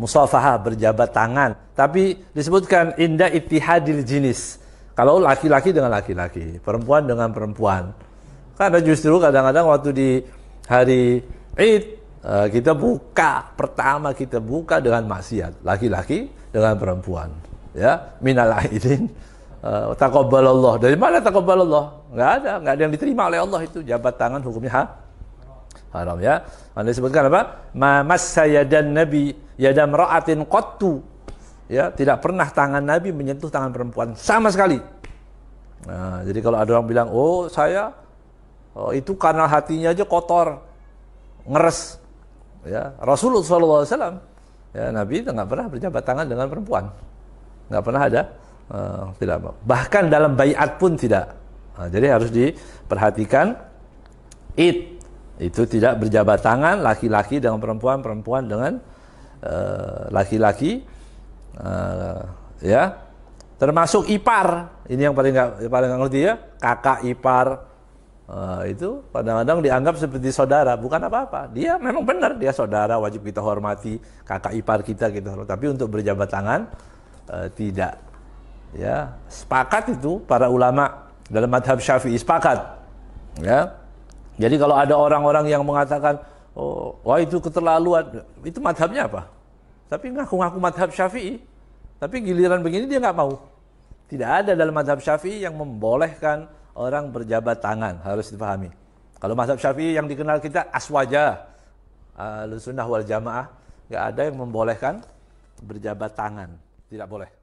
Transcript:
musafahah berjabat tangan tapi disebutkan indah itihadil jenis kalau laki-laki dengan laki-laki perempuan dengan perempuan karena justru kadang-kadang waktu di hari id eh, kita buka pertama kita buka dengan maksiat laki-laki dengan perempuan ya minal aidin eh, takobbalallah dari mana takobbalallah nggak ada nggak ada yang diterima oleh Allah itu jabat tangan hukumnya ha? haram ya anda disebutkan apa ma massa yadan nabi yadam ra'atin qattu ya tidak pernah tangan nabi menyentuh tangan perempuan sama sekali nah, jadi kalau ada orang bilang oh saya oh, itu karena hatinya aja kotor ngeres ya Rasulullah SAW ya Nabi nggak pernah berjabat tangan dengan perempuan nggak pernah ada uh, tidak bahkan dalam bayat pun tidak nah, jadi harus diperhatikan it itu tidak berjabat tangan laki-laki dengan perempuan, perempuan dengan eh, laki-laki. Uh, uh, ya. Termasuk ipar. Ini yang paling nggak paling gak ngerti ya, kakak ipar uh, itu kadang-kadang dianggap seperti saudara, bukan apa-apa. Dia memang benar dia saudara, wajib kita hormati, kakak ipar kita gitu hormati. Tapi untuk berjabat tangan tidak. Ya, sepakat itu para ulama dalam madhab Syafi'i sepakat. Ya jadi kalau ada orang-orang yang mengatakan, oh, wah itu keterlaluan, itu madhabnya apa? Tapi ngaku-ngaku madhab syafi'i, tapi giliran begini dia nggak mau. Tidak ada dalam madhab syafi'i yang membolehkan orang berjabat tangan, harus dipahami. Kalau madhab syafi'i yang dikenal kita aswaja, uh, sunnah wal jamaah, nggak ada yang membolehkan berjabat tangan, tidak boleh.